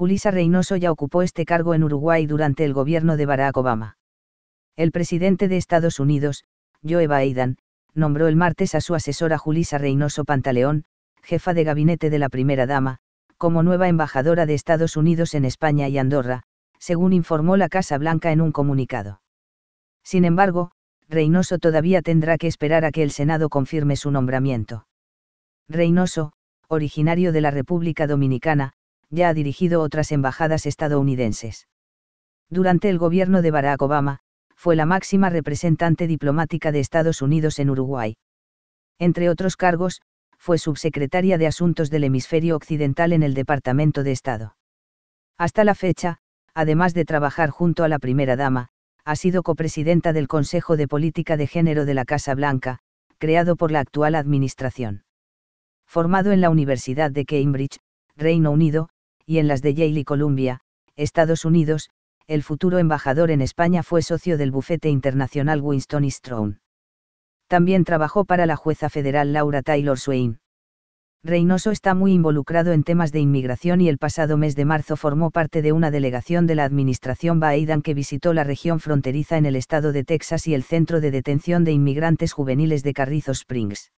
Julisa Reynoso ya ocupó este cargo en Uruguay durante el gobierno de Barack Obama. El presidente de Estados Unidos, Joe Biden, nombró el martes a su asesora Julisa Reynoso Pantaleón, jefa de gabinete de la primera dama, como nueva embajadora de Estados Unidos en España y Andorra, según informó la Casa Blanca en un comunicado. Sin embargo, Reynoso todavía tendrá que esperar a que el Senado confirme su nombramiento. Reynoso, originario de la República Dominicana, ya ha dirigido otras embajadas estadounidenses. Durante el gobierno de Barack Obama, fue la máxima representante diplomática de Estados Unidos en Uruguay. Entre otros cargos, fue subsecretaria de Asuntos del Hemisferio Occidental en el Departamento de Estado. Hasta la fecha, además de trabajar junto a la primera dama, ha sido copresidenta del Consejo de Política de Género de la Casa Blanca, creado por la actual administración. Formado en la Universidad de Cambridge, Reino Unido, y en las de Yale y Columbia, Estados Unidos, el futuro embajador en España fue socio del bufete internacional Winston y e. Strawn. También trabajó para la jueza federal Laura Taylor Swain. Reynoso está muy involucrado en temas de inmigración y el pasado mes de marzo formó parte de una delegación de la administración Biden que visitó la región fronteriza en el estado de Texas y el centro de detención de inmigrantes juveniles de Carrizo Springs.